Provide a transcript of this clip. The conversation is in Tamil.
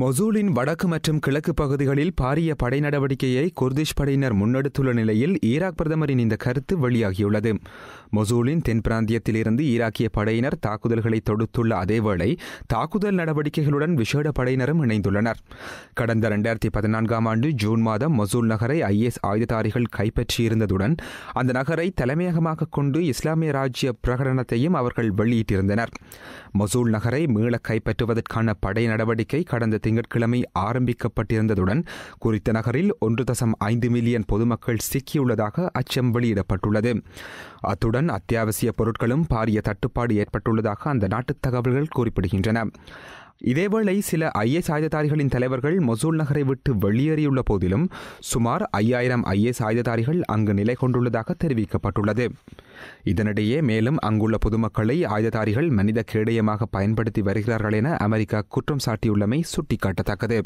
மொசூலின் வடக்கு மற்றும் கிழக்கு பகுதிகளில் பாரிய படை நடவடிக்கையை குர்திஷ் படையினர் முன்னெடுத்துள்ள நிலையில் ஈராக் பிரதமரின் இந்த கருத்து வெளியாகியுள்ளது மொசூலின் தென் பிராந்தியத்திலிருந்து ஈராக்கிய படையினர் தாக்குதல்களை தொடுத்துள்ள அதேவேளை தாக்குதல் நடவடிக்கைகளுடன் விஷேட படையினரும் இணைந்துள்ளனர் கடந்த இரண்டாயிரத்தி பதினான்காம் ஆண்டு ஜூன் மாதம் மொசூல் நகரை எஸ் ஆயுததாரிகள் கைப்பற்றியிருந்ததுடன் அந்த நகரை தலைமையகமாக கொண்டு இஸ்லாமிய ராஜ்ய பிரகடனத்தையும் அவர்கள் வெளியிட்டிருந்தனர் மொசூல் நகரை மீள கைப்பற்றுவதற்கான படை நடவடிக்கை கடந்த திங்கட்கிழமை ஆரம்பிக்கப்பட்டிருந்ததுடன் குறித்த நகரில் ஒன்று தசம் ஐந்து மில்லியன் பொதுமக்கள் சிக்கியுள்ளதாக அச்சம் வெளியிடப்பட்டுள்ளது அத்துடன் அத்தியாவசிய பொருட்களும் பாரிய தட்டுப்பாடு ஏற்பட்டுள்ளதாக அந்த நாட்டு தகவல்கள் குறிப்பிடுகின்றன இதேவேளை சில ஐஎஸ் ஆயுததாரிகளின் தலைவர்கள் மொசூல் நகரை விட்டு வெளியேறியுள்ள போதிலும் சுமார் ஐயாயிரம் ஐஎஸ் ஆயுததாரிகள் அங்கு நிலை கொண்டுள்ளதாக தெரிவிக்கப்பட்டுள்ளது இதனிடையே மேலும் அங்குள்ள பொதுமக்களை ஆயுததாரிகள் மனித கேடயமாக பயன்படுத்தி வருகிறார்கள் என அமெரிக்கா குற்றம் சாட்டியுள்ளமை சுட்டிக்காட்டத்தக்கது